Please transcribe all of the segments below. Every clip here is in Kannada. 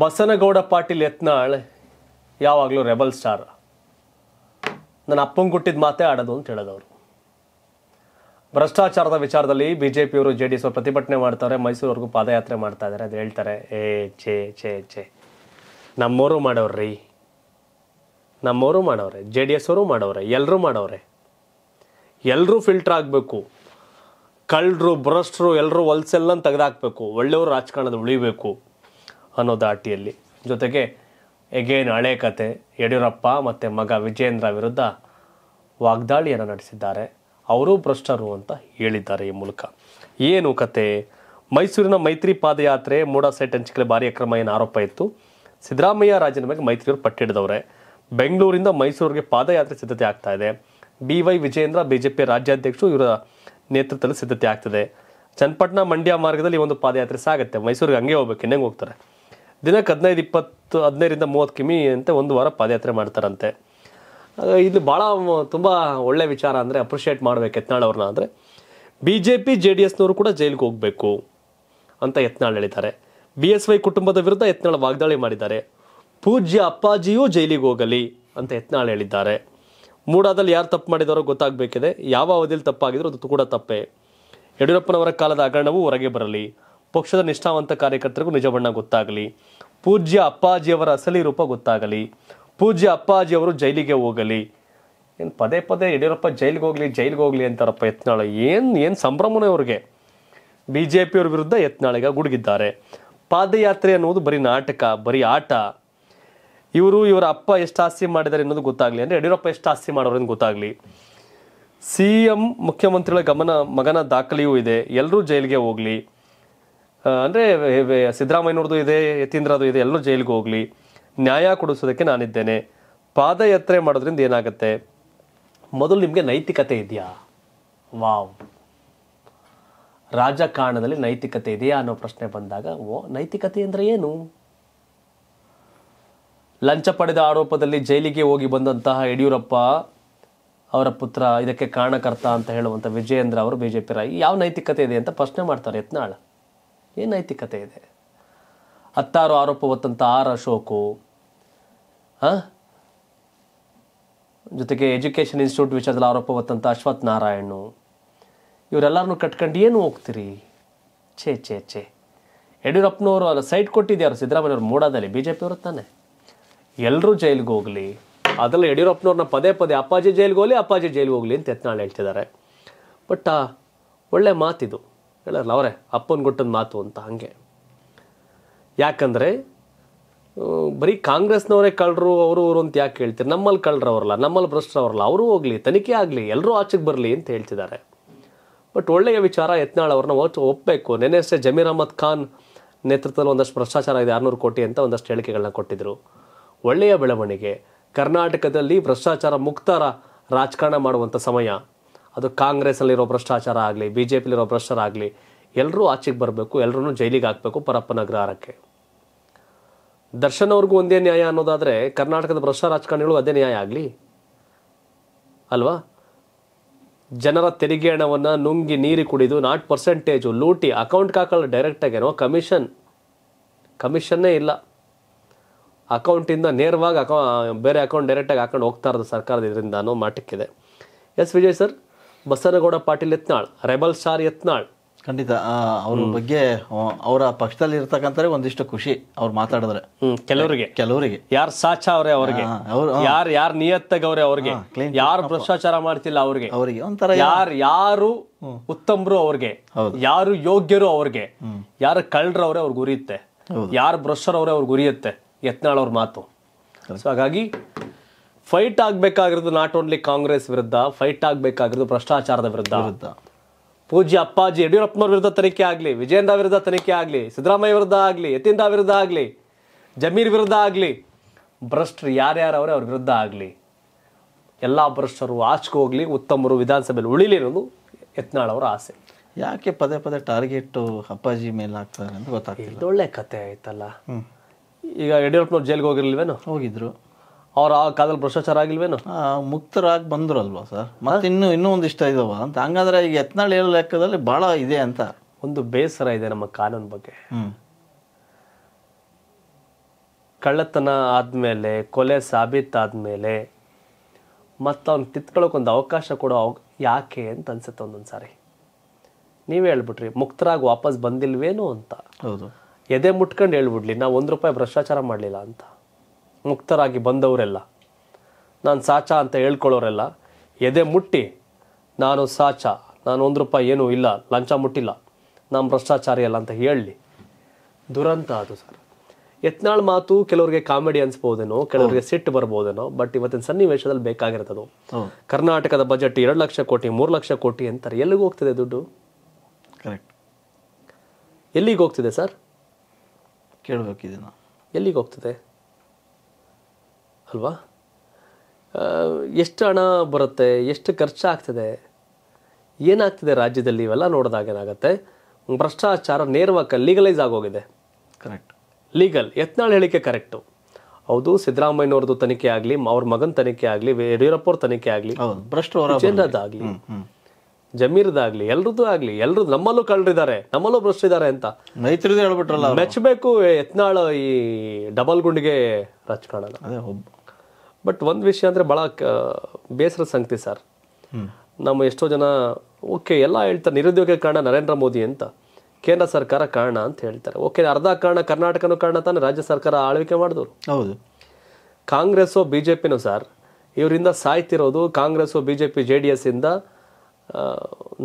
ಬಸನಗೌಡ ಪಾಟೀಲ್ ಯತ್ನಾಳ್ ಯಾವಾಗಲೂ ರೆಬಲ್ ಸ್ಟಾರ್ ನನ್ನ ಅಪ್ಪಂಗೆ ಕೊಟ್ಟಿದ್ದ ಮಾತೇ ಆಡೋದು ಅಂತ ಹೇಳೋದವರು ಭ್ರಷ್ಟಾಚಾರದ ವಿಚಾರದಲ್ಲಿ ಬಿ ಜೆ ಪಿಯವರು ಜೆ ಡಿ ಎಸ್ ಪ್ರತಿಭಟನೆ ಮಾಡ್ತಾರೆ ಮೈಸೂರವರೆಗೂ ಪಾದಯಾತ್ರೆ ಮಾಡ್ತಾ ಇದ್ದಾರೆ ಅದು ಹೇಳ್ತಾರೆ ಏ ಛೇ ಛೇ ಛೇ ನಮ್ಮೋರು ಮಾಡೋರ್ರಿ ನಮ್ಮೋರು ಮಾಡೋರೆ ಜೆ ಡಿ ಎಸ್ ಅವರು ಮಾಡೋರೆ ಎಲ್ಲರೂ ಮಾಡೋರೆ ಎಲ್ಲರೂ ಫಿಲ್ಟರ್ ಆಗಬೇಕು ಕಳ್ಳರು ಭ್ರಷ್ಟರು ಎಲ್ಲರೂ ಹೊಲ್ಸೆಲ್ಲನ್ನು ತೆಗೆದಾಕಬೇಕು ಒಳ್ಳೆಯವರು ರಾಜಕಾರಣದ ಉಳಿಬೇಕು ಅನ್ನೋ ದಾಟಿಯಲ್ಲಿ ಜೊತೆಗೆ ಎಗೇನ್ ಹಳೆ ಕತೆ ಯಡಿಯೂರಪ್ಪ ಮತ್ತು ಮಗ ವಿಜೇಂದ್ರ ವಿರುದ್ಧ ವಾಗ್ದಾಳಿಯನ್ನು ನಡೆಸಿದ್ದಾರೆ ಅವರೂ ಭ್ರಷ್ಟರು ಅಂತ ಹೇಳಿದ್ದಾರೆ ಈ ಮೂಲಕ ಏನು ಕತೆ ಮೈಸೂರಿನ ಮೈತ್ರಿ ಪಾದಯಾತ್ರೆ ಮೂಡ ಹಂಚಿಕೆ ಭಾರಿ ಅಕ್ರಮ ಏನು ಆರೋಪ ಇತ್ತು ಸಿದ್ದರಾಮಯ್ಯ ರಾಜೀನಾಮೆಗೆ ಮೈತ್ರಿಯವರು ಪಟ್ಟಿಡಿದವ್ರೆ ಬೆಂಗಳೂರಿಂದ ಮೈಸೂರಿಗೆ ಪಾದಯಾತ್ರೆ ಸಿದ್ಧತೆ ಆಗ್ತಾ ಇದೆ ಬಿ ವೈ ವಿಜೇಂದ್ರ ಪಿ ರಾಜ್ಯಾಧ್ಯಕ್ಷರು ಇವರ ನೇತೃತ್ವದಲ್ಲಿ ಸಿದ್ಧತೆ ಆಗ್ತದೆ ಚನ್ನಪಟ್ಟಣ ಮಂಡ್ಯ ಮಾರ್ಗದಲ್ಲಿ ಒಂದು ಪಾದಯಾತ್ರೆ ಸಾಗುತ್ತೆ ಮೈಸೂರಿಗೆ ಹಂಗೆ ಹೋಗ್ಬೇಕು ಇನ್ನಂಗೆ ಹೋಗ್ತಾರೆ ದಿನಕ್ಕೆ ಹದಿನೈದು ಇಪ್ಪತ್ತು ಹದಿನೈದರಿಂದ ಮೂವತ್ತು ಕಿಮಿ ಅಂತ ಒಂದು ವಾರ ಪಾದಯಾತ್ರೆ ಮಾಡ್ತಾರಂತೆ ಇದು ಭಾಳ ತುಂಬ ಒಳ್ಳೆ ವಿಚಾರ ಅಂದರೆ ಅಪ್ರಿಷಿಯೇಟ್ ಮಾಡಬೇಕು ಯತ್ನಾಳ್ ಅವ್ರನ್ನ ಅಂದರೆ B J P J D ಎಸ್ನವರು ಕೂಡ ಜೈಲಿಗೆ ಹೋಗಬೇಕು ಅಂತ ಯತ್ನಾಳ್ ಹೇಳಿದ್ದಾರೆ ಬಿ ಎಸ್ ವೈ ಕುಟುಂಬದ ವಿರುದ್ಧ ಯತ್ನಾಳ್ ವಾಗ್ದಾಳಿ ಮಾಡಿದ್ದಾರೆ ಪೂಜ್ಯ ಅಪ್ಪಾಜಿಯೂ ಜೈಲಿಗೆ ಹೋಗಲಿ ಅಂತ ಯತ್ನಾಳ್ ಹೇಳಿದ್ದಾರೆ ಮೂಡಾದಲ್ಲಿ ಯಾರು ತಪ್ಪು ಮಾಡಿದಾರೋ ಗೊತ್ತಾಗಬೇಕಿದೆ ಯಾವ ಅವಧಿಯಲ್ಲಿ ತಪ್ಪಾಗಿದ್ರು ಅದು ಕೂಡ ತಪ್ಪೇ ಯಡಿಯೂರಪ್ಪನವರ ಕಾಲದ ಹಗರಣವೂ ಹೊರಗೆ ಬರಲಿ ಪಕ್ಷದ ನಿಷ್ಠಾವಂತ ಕಾರ್ಯಕರ್ತರಿಗೂ ನಿಜ ಗೊತ್ತಾಗಲಿ ಪೂಜ್ಯ ಅಪ್ಪಾಜಿಯವರ ಅಸಲಿ ರೂಪ ಗೊತ್ತಾಗಲಿ ಪೂಜ್ಯ ಅಪ್ಪಾಜಿಯವರು ಜೈಲಿಗೆ ಹೋಗಲಿ ಏನು ಪದೇ ಪದೇ ಯಡಿಯೂರಪ್ಪ ಜೈಲಿಗೆ ಹೋಗಲಿ ಜೈಲಿಗೆ ಹೋಗಲಿ ಅಂತಾರಪ್ಪ ಯತ್ನಾಳ ಏನು ಏನು ಸಂಭ್ರಮನೇ ಅವ್ರಿಗೆ ಬಿ ಜೆ ಪಿಯವ್ರ ವಿರುದ್ಧ ಯತ್ನಾಳಿಗೆ ಗುಡುಗಿದ್ದಾರೆ ಪಾದಯಾತ್ರೆ ಅನ್ನೋದು ಬರೀ ನಾಟಕ ಬರೀ ಆಟ ಇವರು ಇವರ ಅಪ್ಪ ಎಷ್ಟು ಆಸ್ತಿ ಮಾಡಿದ್ದಾರೆ ಅನ್ನೋದು ಗೊತ್ತಾಗಲಿ ಅಂದರೆ ಯಡಿಯೂರಪ್ಪ ಎಷ್ಟು ಆಸ್ತಿ ಮಾಡೋರು ಅಂತ ಗೊತ್ತಾಗಲಿ ಸಿ ಎಂ ಮುಖ್ಯಮಂತ್ರಿಗಳ ಗಮನ ಮಗನ ದಾಖಲೆಯೂ ಇದೆ ಎಲ್ಲರೂ ಜೈಲಿಗೆ ಹೋಗಲಿ ಅಂದರೆ ಸಿದ್ದರಾಮಯ್ಯನವ್ರದ್ದು ಇದೆ ಯತೀಂದ್ರದು ಇದೆ ಎಲ್ಲರೂ ಜೈಲಿಗೆ ಹೋಗಲಿ ನ್ಯಾಯ ಕೊಡಿಸೋದಕ್ಕೆ ನಾನಿದ್ದೇನೆ ಪಾದಯಾತ್ರೆ ಮಾಡೋದ್ರಿಂದ ಏನಾಗುತ್ತೆ ಮೊದಲು ನಿಮಗೆ ನೈತಿಕತೆ ಇದೆಯಾ ವಾವ್ ರಾಜಕಾರಣದಲ್ಲಿ ನೈತಿಕತೆ ಇದೆಯಾ ಅನ್ನೋ ಪ್ರಶ್ನೆ ಬಂದಾಗ ಓ ನೈತಿಕತೆ ಅಂದರೆ ಏನು ಲಂಚ ಪಡೆದ ಆರೋಪದಲ್ಲಿ ಜೈಲಿಗೆ ಹೋಗಿ ಬಂದಂತಹ ಯಡಿಯೂರಪ್ಪ ಅವರ ಪುತ್ರ ಇದಕ್ಕೆ ಕಾರಣಕರ್ತ ಅಂತ ಹೇಳುವಂಥ ವಿಜಯೇಂದ್ರ ಅವರು ಬಿ ಜೆ ಪಿ ರಾಯಿ ಯಾವ ನೈತಿಕತೆ ಇದೆ ಅಂತ ಪ್ರಶ್ನೆ ಮಾಡ್ತಾರೆ ಯತ್ನಾಳ್ ಏನು ನೈತಿಕತೆ ಇದೆ ಹತ್ತಾರು ಆರೋಪ ಹೊತ್ತಂಥ ಆರ್ ಅಶೋಕು ಜೊತೆಗೆ ಎಜುಕೇಷನ್ ಇನ್ಸ್ಟಿಟ್ಯೂಟ್ ವಿಚಾರದಲ್ಲಿ ಆರೋಪ ಹೊತ್ತಂಥ ಅಶ್ವಥ್ ನಾರಾಯಣು ಇವರೆಲ್ಲರನ್ನು ಕಟ್ಕೊಂಡು ಏನು ಹೋಗ್ತೀರಿ ಛೇ ಛೇ ಛೇ ಯಡಿಯೂರಪ್ಪನವರು ಅಲ್ಲ ಸೈಟ್ ಕೊಟ್ಟಿದ್ಯಾರು ಸಿದ್ದರಾಮಯ್ಯವ್ರ ಮೂಡಾದಲ್ಲಿ ಬಿ ಜೆ ಪಿಯವರು ತಾನೆ ಎಲ್ಲರೂ ಜೈಲಿಗೆ ಹೋಗಲಿ ಅದರಲ್ಲಿ ಯಡಿಯೂರಪ್ಪನವ್ರನ್ನ ಪದೇ ಪದೇ ಅಪ್ಪಾಜಿ ಜೈಲಿಗೆ ಹೋಗಲಿ ಅಪ್ಪಾಜಿ ಜೈಲಿಗೆ ಹೋಗಲಿ ಅಂತ ಎತ್ನಾಳು ಹೇಳ್ತಿದ್ದಾರೆ ಬಟ್ ಒಳ್ಳೆ ಮಾತಿದು ಹೇಳಲ್ಲ ಅವರೇ ಅಪ್ಪನ ಕೊಟ್ಟದ ಮಾತು ಅಂತ ಹಾಗೆ ಯಾಕಂದರೆ ಬರೀ ಕಾಂಗ್ರೆಸ್ನವರೇ ಕಳ್ಳರು ಅವರು ಅವರು ಅಂತ ಯಾಕೆ ಹೇಳ್ತೀರಿ ನಮ್ಮಲ್ಲಿ ಅವರಲ್ಲ ನಮ್ಮಲ್ಲಿ ಅವರಲ್ಲ ಅವರು ಹೋಗಲಿ ತನಿಖೆ ಆಗಲಿ ಎಲ್ಲರೂ ಆಚೆಗೆ ಬರಲಿ ಅಂತ ಹೇಳ್ತಿದ್ದಾರೆ ಬಟ್ ಒಳ್ಳೆಯ ವಿಚಾರ ಯತ್ನಾಳ್ ಅವ್ರನ್ನ ಒಪ್ಪಬೇಕು ಒಪ್ಪಬೇಕು ನೆನೆಯಷ್ಟೇ ಜಮೀರ್ ಅಹಮದ್ ಖಾನ್ ನೇತೃತ್ವದಲ್ಲಿ ಒಂದಷ್ಟು ಭ್ರಷ್ಟಾಚಾರ ಇದೆ ಆರುನೂರು ಕೋಟಿ ಅಂತ ಒಂದಷ್ಟು ಹೇಳಿಕೆಗಳನ್ನ ಕೊಟ್ಟಿದ್ದರು ಒಳ್ಳೆಯ ಬೆಳವಣಿಗೆ ಕರ್ನಾಟಕದಲ್ಲಿ ಭ್ರಷ್ಟಾಚಾರ ಮುಕ್ತರ ರಾಜಕಾರಣ ಮಾಡುವಂಥ ಸಮಯ ಅದು ಅಲ್ಲಿರೋ ಭ್ರಷ್ಟಾಚಾರ ಆಗಲಿ ಬಿ ಜೆ ಪಿಲಿರೋ ಭ್ರಷ್ಟರ ಆಗಲಿ ಎಲ್ಲರೂ ಆಚೆಗೆ ಬರಬೇಕು ಎಲ್ಲರೂ ಜೈಲಿಗೆ ಹಾಕಬೇಕು ಪರಪ್ಪನ ಗ್ರಹಾರಕ್ಕೆ ದರ್ಶನ್ ಅವ್ರಿಗೂ ಒಂದೇ ನ್ಯಾಯ ಅನ್ನೋದಾದರೆ ಕರ್ನಾಟಕದ ಭ್ರಷ್ಟ ರಾಜಕಾರಣಿಗಳು ಅದೇ ನ್ಯಾಯ ಆಗಲಿ ಅಲ್ವಾ ಜನರ ತೆರಿಗೆ ಹಣವನ್ನು ನುಂಗಿ ನೀರಿ ಕುಡಿದು ನಾಟ್ ಪರ್ಸೆಂಟೇಜು ಲೂಟಿ ಅಕೌಂಟ್ಗೆ ಹಾಕಲ್ಲ ಡೈರೆಕ್ಟಾಗೇನೋ ಕಮಿಷನ್ ಕಮಿಷನ್ನೇ ಇಲ್ಲ ಅಕೌಂಟಿಂದ ನೇರವಾಗಿ ಅಕೌ ಬೇರೆ ಅಕೌಂಟ್ ಡೈರೆಕ್ಟಾಗಿ ಹಾಕೊಂಡು ಹೋಗ್ತಾ ಇರೋದು ಸರ್ಕಾರದ ಇದರಿಂದ ಅನ್ನೋ ಮಟ್ಟಕ್ಕಿದೆ yes Vijay sir Basanagouda Patil Yatnal rebel star Yatnal ಖಂಡಿತ ಅವ್ರ ಬಗ್ಗೆ ಅವರ ಪಕ್ಷದಲ್ಲಿ ಇರ್ತಕ್ಕಂಥ ಒಂದಿಷ್ಟು ಖುಷಿ ಅವ್ರು ಮಾತಾಡಿದ್ರೆ ಕೆಲವರಿಗೆ ಕೆಲವರಿಗೆ ಯಾರು ಸಾಚ ಅವರೇ ಅವ್ರಿಗೆ ಯಾರು ಯಾರು ನಿಯತ್ತಗವ್ರೆ ಅವ್ರಿಗೆ ಯಾರು ಭ್ರಷ್ಟಾಚಾರ ಮಾಡ್ತಿಲ್ಲ ಅವ್ರಿಗೆ ಅವರಿಗೆ ಒಂಥರ ಯಾರು ಯಾರು ಉತ್ತಮರು ಅವ್ರಿಗೆ ಯಾರು ಯೋಗ್ಯರು ಅವ್ರಿಗೆ ಯಾರು ಅವ್ರೆ ಅವ್ರಿಗೆ ಉರಿಯುತ್ತೆ ಯಾರು ಭ್ರಷ್ಟರವ್ರೆ ಅವ್ರಿಗೆ ಉರಿಯುತ್ತೆ ಯತ್ನಾಳ್ ಅವ್ರ ಮಾತು ಸೊ ಹಾಗಾಗಿ ಫೈಟ್ ಆಗಬೇಕಾಗಿರೋದು ನಾಟ್ ಓನ್ಲಿ ಕಾಂಗ್ರೆಸ್ ವಿರುದ್ಧ ಫೈಟ್ ಆಗಬೇಕಾಗಿರೋದು ಭ್ರಷ್ಟಾಚಾರದ ವಿರುದ್ಧ ವಿರುದ್ಧ ಪೂಜ್ಯ ಅಪ್ಪಾಜಿ ಯಡಿಯೂರಪ್ಪನವ್ರ ವಿರುದ್ಧ ತನಿಖೆ ಆಗಲಿ ವಿಜಯೇಂದ್ರ ವಿರುದ್ಧ ತನಿಖೆ ಆಗಲಿ ಸಿದ್ದರಾಮಯ್ಯ ವಿರುದ್ಧ ಆಗಲಿ ಯತೀಂದ್ರ ವಿರುದ್ಧ ಆಗಲಿ ಜಮೀರ್ ವಿರುದ್ಧ ಆಗಲಿ ಭ್ರಷ್ಟರು ಯಾರ್ಯಾರು ಅವರೇ ಅವ್ರ ವಿರುದ್ಧ ಆಗಲಿ ಎಲ್ಲ ಭ್ರಷ್ಟರು ಆಚೆಗೆ ಹೋಗಲಿ ಉತ್ತಮರು ವಿಧಾನಸಭೆಯಲ್ಲಿ ಉಳಿಲಿ ಅನ್ನೋದು ಯತ್ನಾಳ್ ಅವರ ಆಸೆ ಯಾಕೆ ಪದೇ ಪದೇ ಟಾರ್ಗೆಟು ಅಪ್ಪಾಜಿ ಮೇಲೆ ಆಗ್ತಾರೆ ಅಂತ ಗೊತ್ತಾಗ್ತಿಲ್ಲ ಒಳ್ಳೆ ಕತೆ ಆಯ್ತಲ್ಲ ಈಗ ಯಡಿಯೂರಪ್ಪನವ್ರು ಜೈಲಿಗೆ ಹೋಗಿರ್ಲಿವೇನು ಹೋಗಿದ್ರು ಅವ್ರು ಆ ಕಾಲದಲ್ಲಿ ಭ್ರಷ್ಟಾಚಾರ ಆಗಿಲ್ವೇನು ಮುಕ್ತರಾಗಿ ಬಂದ್ರಲ್ವಾ ಸರ್ ಮತ್ತೆ ಇನ್ನೂ ಇನ್ನೂ ಒಂದಿಷ್ಟ ಇದಾವ ಅಂತ ಹಂಗಾದ್ರೆ ಈಗ ಯತ್ನಾಳ್ ಏಳು ಲೆಕ್ಕದಲ್ಲಿ ಬಹಳ ಇದೆ ಅಂತ ಒಂದು ಬೇಸರ ಇದೆ ನಮ್ಮ ಕಾನೂನು ಬಗ್ಗೆ ಕಳ್ಳತನ ಆದ್ಮೇಲೆ ಕೊಲೆ ಸಾಬೀತಾದ್ಮೇಲೆ ಮತ್ತು ಅವ್ನು ಒಂದು ಅವಕಾಶ ಕೊಡೋ ಯಾಕೆ ಅಂತ ಅನ್ಸುತ್ತೆ ಒಂದೊಂದು ಸಾರಿ ನೀವೇ ಹೇಳ್ಬಿಟ್ರಿ ಮುಕ್ತರಾಗಿ ವಾಪಸ್ ಬಂದಿಲ್ವೇನು ಅಂತ ಹೌದು ಎದೆ ಮುಟ್ಕೊಂಡು ಹೇಳ್ಬಿಡ್ಲಿ ನಾವು ಒಂದು ರೂಪಾಯಿ ಭ್ರಷ್ಟಾಚಾರ ಮಾಡಲಿಲ್ಲ ಅಂತ ಮುಕ್ತರಾಗಿ ಬಂದವರೆಲ್ಲ ನಾನು ಸಾಚಾ ಅಂತ ಹೇಳ್ಕೊಳ್ಳೋರೆಲ್ಲ ಎದೆ ಮುಟ್ಟಿ ನಾನು ಸಾಚಾ ನಾನು ಒಂದು ರೂಪಾಯಿ ಏನೂ ಇಲ್ಲ ಲಂಚ ಮುಟ್ಟಿಲ್ಲ ನಾನು ಭ್ರಷ್ಟಾಚಾರಿ ಅಲ್ಲ ಅಂತ ಹೇಳಲಿ ದುರಂತ ಅದು ಸರ್ ಯತ್ನಾಳ್ ಮಾತು ಕೆಲವರಿಗೆ ಕಾಮಿಡಿ ಅನ್ಸ್ಬೋದೇನೋ ಕೆಲವರಿಗೆ ಸಿಟ್ಟು ಬರ್ಬೋದೇನೋ ಬಟ್ ಇವತ್ತಿನ ಸನ್ನಿವೇಶದಲ್ಲಿ ಬೇಕಾಗಿರ್ತದೋ ಕರ್ನಾಟಕದ ಬಜೆಟ್ ಎರಡು ಲಕ್ಷ ಕೋಟಿ ಮೂರು ಲಕ್ಷ ಕೋಟಿ ಅಂತಾರೆ ಎಲ್ಲಿಗೆ ಹೋಗ್ತಿದೆ ದುಡ್ಡು ಕರೆಕ್ಟ್ ಎಲ್ಲಿಗೆ ಹೋಗ್ತಿದೆ ಸರ್ ಕೇಳಬೇಕಿದೆ ಎಲ್ಲಿಗೆ ಹೋಗ್ತಿದೆ ಅಲ್ವಾ ಎಷ್ಟು ಹಣ ಬರುತ್ತೆ ಎಷ್ಟು ಖರ್ಚಾಗ್ತದೆ ಏನಾಗ್ತಿದೆ ರಾಜ್ಯದಲ್ಲಿ ಇವೆಲ್ಲ ನೋಡಿದಾಗ ಏನಾಗುತ್ತೆ ಭ್ರಷ್ಟಾಚಾರ ನೇರವಾಗಿ ಲೀಗಲೈಸ್ ಆಗೋಗಿದೆ ಕರೆಕ್ಟ್ ಲೀಗಲ್ ಯತ್ನಾಳ್ ಹೇಳಿಕೆ ಕರೆಕ್ಟು ಹೌದು ಸಿದ್ದರಾಮಯ್ಯನವ್ರದ್ದು ತನಿಖೆ ಆಗಲಿ ಅವ್ರ ಮಗನ ತನಿಖೆ ಆಗಲಿ ಯಡಿಯೂರಪ್ಪ ಅವ್ರ ತನಿಖೆ ಆಗಲಿ ಭ್ರಷ್ಟದಾಗಲಿ ಜಮೀರ್ದಾಗ್ಲಿ ಎಲ್ರದ್ದು ಆಗಲಿ ಎಲ್ರು ನಮ್ಮಲ್ಲೂ ಕಳ್ಳರಿದ್ದಾರೆ ನಮ್ಮಲ್ಲೂ ಇದ್ದಾರೆ ಅಂತ ಮೆಚ್ಚಬೇಕು ಯತ್ನಾಳ್ ಈ ಡಬಲ್ ಗುಂಡಿಗೆ ರಾಜಕಾರಣ ಬಟ್ ಒಂದು ವಿಷಯ ಅಂದರೆ ಭಾಳ ಬೇಸರದ ಸಂಗತಿ ಸರ್ ನಮ್ಮ ಎಷ್ಟೋ ಜನ ಓಕೆ ಎಲ್ಲ ಹೇಳ್ತಾರೆ ನಿರುದ್ಯೋಗ ಕಾರಣ ನರೇಂದ್ರ ಮೋದಿ ಅಂತ ಕೇಂದ್ರ ಸರ್ಕಾರ ಕಾರಣ ಅಂತ ಹೇಳ್ತಾರೆ ಓಕೆ ಅರ್ಧ ಕಾರಣ ಕರ್ನಾಟಕನೂ ಕಾರಣ ತಾನೆ ರಾಜ್ಯ ಸರ್ಕಾರ ಆಳ್ವಿಕೆ ಮಾಡಿದವರು ಹೌದು ಕಾಂಗ್ರೆಸ್ಸು ಬಿ ಜೆ ಪಿನೂ ಸರ್ ಇವರಿಂದ ಸಾಯ್ತಿರೋದು Congress B J P J D ಇಂದ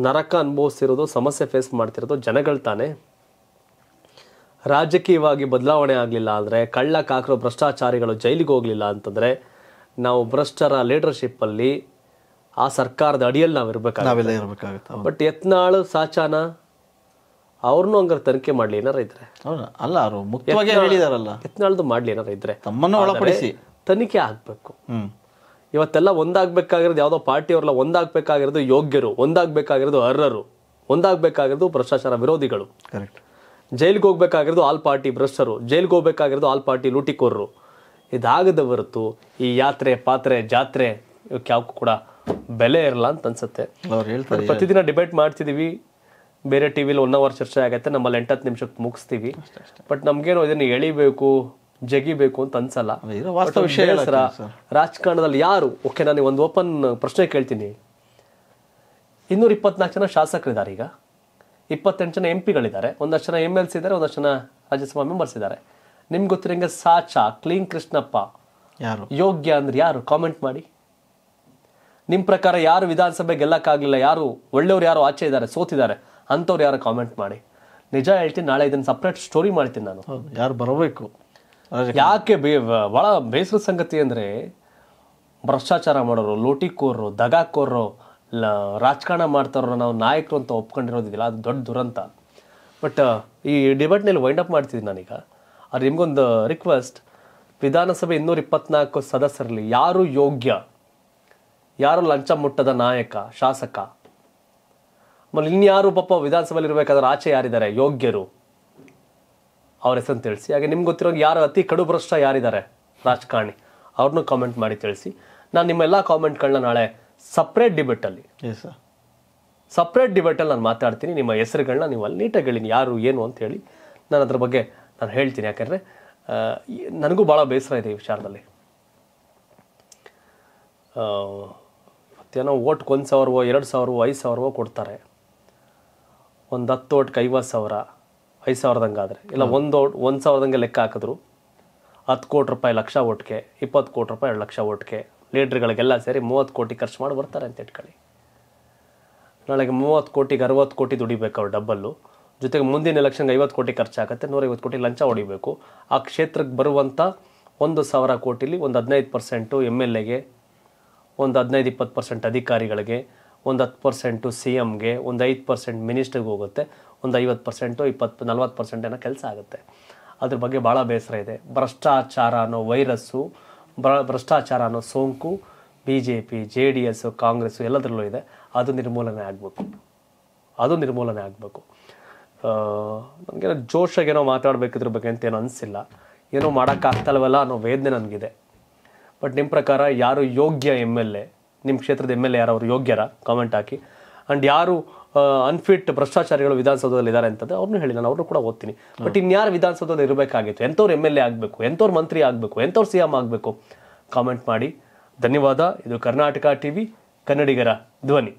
ನರಕ ಅನುಭವಿಸ್ತಿರೋದು ಸಮಸ್ಯೆ ಫೇಸ್ ಮಾಡ್ತಿರೋದು ಜನಗಳು ತಾನೇ ರಾಜಕೀಯವಾಗಿ ಬದಲಾವಣೆ ಆಗಲಿಲ್ಲ ಅಂದರೆ ಕಳ್ಳ ಕಾಕರು ಭ್ರಷ್ಟಾಚಾರಿಗಳು ಜೈಲಿಗೆ ಹೋಗಲಿಲ್ಲ ಅಂತಂದರೆ ನಾವು ಭ್ರಷ್ಟರ ಅಲ್ಲಿ ಆ ಸರ್ಕಾರದ ಅಡಿಯಲ್ಲಿ ನಾವು ಇರಬೇಕಾಗುತ್ತೆ ನಾವೆಲ್ಲ ಇರಬೇಕಾಗುತ್ತೆ ಬಟ್ ಯತ್ನಾಳು ಸಾಚಾನ ಅವ್ರನ್ನೂ ಹಂಗಾರೆ ತನಿಖೆ ಮಾಡಲಿ ಏನಾರ ಇದ್ರೆ ಅಲ್ಲ ಅವರು ಮುಖ್ಯವಾಗಿ ಹೇಳಿದಾರಲ್ಲ ಯತ್ನಾಳ್ದು ಮಾಡಲಿ ಏನಾರ ಇದ್ರೆ ತಮ್ಮನ್ನು ಒಳಪಡಿಸಿ ತನಿಖೆ ಆಗಬೇಕು ಇವತ್ತೆಲ್ಲ ಒಂದಾಗಬೇಕಾಗಿರೋದು ಯಾವುದೋ ಪಾರ್ಟಿಯವ್ರಲ್ಲ ಒಂದಾಗಬೇಕಾಗಿರೋದು ಯೋಗ್ಯರು ಒಂದಾಗಬೇಕಾಗಿರೋದು ಅರ್ಹರು ಒಂದಾಗಬೇಕಾಗಿರೋದು ಭ್ರಷ್ಟಾಚಾರ ವಿರೋಧಿಗಳು ಕರೆಕ್ಟ್ ಜೈಲಿಗೆ ಹೋಗ್ಬೇಕಾಗಿರೋದು ಆಲ್ ಪಾರ್ಟಿ ಭ್ರಷ್ಟರು ಜೈಲಿಗೆ ಹೋಗ್ಬೇಕಾಗಿರೋದು ಆಲ್ ಪಾರ್ಟಿ ಲೂಟಿಕೋರರು ಇದಾಗದ ಹೊರತು ಈ ಯಾತ್ರೆ ಪಾತ್ರೆ ಜಾತ್ರೆ ಇವಕ್ಕೆ ಯಾವಕ್ಕೂ ಕೂಡ ಬೆಲೆ ಇರಲ್ಲ ಅಂತ ಅನ್ಸುತ್ತೆ ಪ್ರತಿದಿನ ಡಿಬೇಟ್ ಮಾಡ್ತಿದೀವಿ ಬೇರೆ ಟಿ ವಿಲಿ ಒನ್ ಅವರ್ ಚರ್ಚೆ ಆಗುತ್ತೆ ನಮ್ಮಲ್ಲಿ ಎಂಟತ್ತು ನಿಮಿಷಕ್ಕೆ ಮುಗಿಸ್ತೀವಿ ಬಟ್ ನಮ್ಗೇನು ಇದನ್ನ ಎಳಿಬೇಕು ಜಗಿಬೇಕು ಅಂತ ಅನ್ಸಲ್ಲ ವಿಷಯ ರಾಜಕಾರಣದಲ್ಲಿ ಯಾರು ಓಕೆ ನಾನು ಒಂದು ಓಪನ್ ಪ್ರಶ್ನೆ ಕೇಳ್ತೀನಿ ಇನ್ನೂರ ಇಪ್ಪತ್ನಾಲ್ಕು ಜನ ಶಾಸಕರಿದ್ದಾರೆ ಈಗ ಇಪ್ಪತ್ತೆಂಟು ಜನ ಎಂ ಪಿಗಳಿದ್ದಾರೆ ಒಂದಷ್ಟು ಜನ ಎಂ ಎಲ್ ಸಿ ಇದ್ದಾರೆ ಒಂದಷ್ಟು ಜನ ರಾಜ್ಯಸಭಾ ಮೆಂಬರ್ಸ್ ಇದ್ದಾರೆ ನಿಮ್ಗೆ ಗೊತ್ತಿರಂಗೆ ಸಾಚಾ ಕ್ಲೀನ್ ಕೃಷ್ಣಪ್ಪ ಯಾರು ಯೋಗ್ಯ ಅಂದ್ರೆ ಯಾರು ಕಾಮೆಂಟ್ ಮಾಡಿ ನಿಮ್ಮ ಪ್ರಕಾರ ಯಾರು ವಿಧಾನಸಭೆ ಗೆಲ್ಲಕ್ಕಾಗಲಿಲ್ಲ ಯಾರು ಒಳ್ಳೆಯವ್ರು ಯಾರು ಆಚೆ ಇದ್ದಾರೆ ಸೋತಿದ್ದಾರೆ ಅಂಥವ್ರು ಯಾರು ಕಾಮೆಂಟ್ ಮಾಡಿ ನಿಜ ಹೇಳ್ತೀನಿ ನಾಳೆ ಇದನ್ನು ಸಪ್ರೇಟ್ ಸ್ಟೋರಿ ಮಾಡ್ತೀನಿ ನಾನು ಯಾರು ಬರಬೇಕು ಯಾಕೆ ಬೇ ಭಾಳ ಬೇಸರ ಸಂಗತಿ ಅಂದರೆ ಭ್ರಷ್ಟಾಚಾರ ಮಾಡೋರು ಲೋಟಿ ಲೋಟಿಕೋರರು ದಗಾಕೋರರು ಲ ರಾಜಕಾರಣ ಮಾಡ್ತಾರೋ ನಾವು ನಾಯಕರು ಅಂತ ಒಪ್ಕೊಂಡಿರೋದಿಲ್ಲ ಅದು ದೊಡ್ಡ ದುರಂತ ಬಟ್ ಈ ಡಿಬೇಟ್ನಲ್ಲಿ ವೈಂಡ್ ಅಪ್ ಮಾಡ್ತಿದ್ದೀನಿ ನಾನೀಗ ಅದು ನಿಮಗೊಂದು ರಿಕ್ವೆಸ್ಟ್ ವಿಧಾನಸಭೆ ಇನ್ನೂರ ಇಪ್ಪತ್ನಾಲ್ಕು ಸದಸ್ಯರಲ್ಲಿ ಯಾರು ಯೋಗ್ಯ ಯಾರು ಲಂಚ ಮುಟ್ಟದ ನಾಯಕ ಶಾಸಕ ಆಮೇಲೆ ಇನ್ಯಾರು ಪಾಪ ವಿಧಾನಸಭೆಯಲ್ಲಿ ಇರಬೇಕಾದ್ರೆ ಆಚೆ ಯಾರಿದ್ದಾರೆ ಯೋಗ್ಯರು ಅವ್ರ ಹೆಸರು ತಿಳಿಸಿ ಹಾಗೆ ನಿಮ್ಗೆ ಗೊತ್ತಿರೋ ಯಾರು ಅತಿ ಭ್ರಷ್ಟ ಯಾರಿದ್ದಾರೆ ರಾಜಕಾರಣಿ ಅವ್ರನ್ನೂ ಕಾಮೆಂಟ್ ಮಾಡಿ ತಿಳಿಸಿ ನಾನು ನಿಮ್ಮೆಲ್ಲ ಕಾಮೆಂಟ್ಗಳನ್ನ ನಾಳೆ ಸಪ್ರೇಟ್ ಡಿಬೇಟಲ್ಲಿ ಸಪ್ರೇಟ್ ಡಿಬೇಟಲ್ಲಿ ನಾನು ಮಾತಾಡ್ತೀನಿ ನಿಮ್ಮ ಹೆಸರುಗಳನ್ನ ನೀವು ಅಲ್ಲಿ ನೀಟಾಗಿ ಹೇಳಿ ಯಾರು ಏನು ಅಂತ ಹೇಳಿ ನಾನು ಅದ್ರ ಬಗ್ಗೆ ನಾನು ಹೇಳ್ತೀನಿ ಯಾಕೆಂದರೆ ನನಗೂ ಭಾಳ ಬೇಸರ ಇದೆ ಈ ವಿಚಾರದಲ್ಲಿ ಮತ್ತೇನೋ ಓಟ್ಗೆ ಒಂದು ಸಾವಿರವೋ ಎರಡು ಸಾವಿರವೋ ಐದು ಸಾವಿರವೋ ಕೊಡ್ತಾರೆ ಒಂದು ಹತ್ತು ಓಟ್ಗೆ ಐವತ್ತು ಸಾವಿರ ಐದು ಸಾವಿರದಂಗೆ ಆದರೆ ಇಲ್ಲ ಒಂದು ಓಟ್ ಒಂದು ಸಾವಿರದಂಗೆ ಲೆಕ್ಕ ಹಾಕಿದ್ರು ಹತ್ತು ಕೋಟಿ ರೂಪಾಯಿ ಲಕ್ಷ ಓಟ್ಗೆ ಇಪ್ಪತ್ತು ಕೋಟಿ ರೂಪಾಯಿ ಎರಡು ಲಕ್ಷ ಓಟ್ಗೆ ಲೀಡ್ರ್ಗಳಿಗೆಲ್ಲ ಸೇರಿ ಮೂವತ್ತು ಕೋಟಿ ಖರ್ಚು ಮಾಡಿ ಬರ್ತಾರೆ ಅಂತ ಇಟ್ಕೊಳ್ಳಿ ನಾಳೆಗೆ ಮೂವತ್ತು ಕೋಟಿಗೆ ಅರುವತ್ತು ಕೋಟಿ ದುಡಿಬೇಕು ಅವ್ರು ಡಬ್ಬಲ್ಲು ಜೊತೆಗೆ ಮುಂದಿನ ಎಲೆಕ್ಷನ್ಗೆ ಐವತ್ತು ಕೋಟಿ ಖರ್ಚಾಗುತ್ತೆ ನೂರೈವತ್ತು ಕೋಟಿ ಲಂಚ ಹೊಡಿಬೇಕು ಆ ಕ್ಷೇತ್ರಕ್ಕೆ ಬರುವಂಥ ಒಂದು ಸಾವಿರ ಕೋಟಿಲಿ ಒಂದು ಹದಿನೈದು ಪರ್ಸೆಂಟು ಎಮ್ ಎಲ್ ಎಗೆ ಒಂದು ಹದಿನೈದು ಇಪ್ಪತ್ತು ಪರ್ಸೆಂಟ್ ಅಧಿಕಾರಿಗಳಿಗೆ ಒಂದು ಹತ್ತು ಪರ್ಸೆಂಟು ಸಿ ಎಮ್ಗೆ ಒಂದು ಐದು ಪರ್ಸೆಂಟ್ ಮಿನಿಸ್ಟ್ರಿಗೆ ಹೋಗುತ್ತೆ ಒಂದು ಐವತ್ತು ಪರ್ಸೆಂಟು ಇಪ್ಪತ್ತು ನಲ್ವತ್ತು ಪರ್ಸೆಂಟ್ ಏನೋ ಕೆಲಸ ಆಗುತ್ತೆ ಅದ್ರ ಬಗ್ಗೆ ಭಾಳ ಬೇಸರ ಇದೆ ಭ್ರಷ್ಟಾಚಾರ ಅನ್ನೋ ವೈರಸ್ಸು ಭ್ರಷ್ಟಾಚಾರ ಅನ್ನೋ ಸೋಂಕು B J P J D S Congress ಎಲ್ಲದರಲ್ಲೂ ಇದೆ ಅದು ನಿರ್ಮೂಲನೆ ಆಗಬೇಕು ಅದು ನಿರ್ಮೂಲನೆ ಆಗಬೇಕು ನನಗೇನೋ ಜೋಶಾಗೇನೋ ಮಾತಾಡಬೇಕಿದ್ರ ಬಗ್ಗೆ ಅಂತ ಏನೋ ಅನಿಸಿಲ್ಲ ಏನೋ ಮಾಡೋಕ್ಕಾಗ್ತಲ್ವಲ್ಲ ಅನ್ನೋ ವೇದನೆ ನನಗಿದೆ ಬಟ್ ನಿಮ್ಮ ಪ್ರಕಾರ ಯಾರು ಯೋಗ್ಯ ಎಮ್ ಎಲ್ ಎ ನಿಮ್ಮ ಕ್ಷೇತ್ರದ ಎಮ್ ಎಲ್ ಎ ಯಾರು ಅವ್ರು ಯೋಗ್ಯರ ಕಾಮೆಂಟ್ ಹಾಕಿ ಆ್ಯಂಡ್ ಯಾರು ಅನ್ಫಿಟ್ ಭ್ರಷ್ಟಾಚಾರಿಗಳು ವಿಧಾನಸೌಧದಲ್ಲಿ ಇದ್ದಾರೆ ಅಂತಂದರೆ ಅವ್ರನ್ನೂ ಹೇಳಿ ನಾನು ಅವ್ರನ್ನೂ ಕೂಡ ಓದ್ತೀನಿ ಬಟ್ ಇನ್ಯಾರು ವಿಧಾನಸೌಧದಲ್ಲಿ ಇರಬೇಕಾಗಿತ್ತು ಎಂಥವ್ರು ಎಮ್ ಎಲ್ ಎ ಆಗಬೇಕು ಎಂಥವ್ರು ಮಂತ್ರಿ ಆಗಬೇಕು ಎಂಥವ್ರು ಸಿ ಎಮ್ ಆಗಬೇಕು ಕಾಮೆಂಟ್ ಮಾಡಿ ಧನ್ಯವಾದ ಇದು ಕರ್ನಾಟಕ ಟಿ ವಿ ಕನ್ನಡಿಗರ ಧ್ವನಿ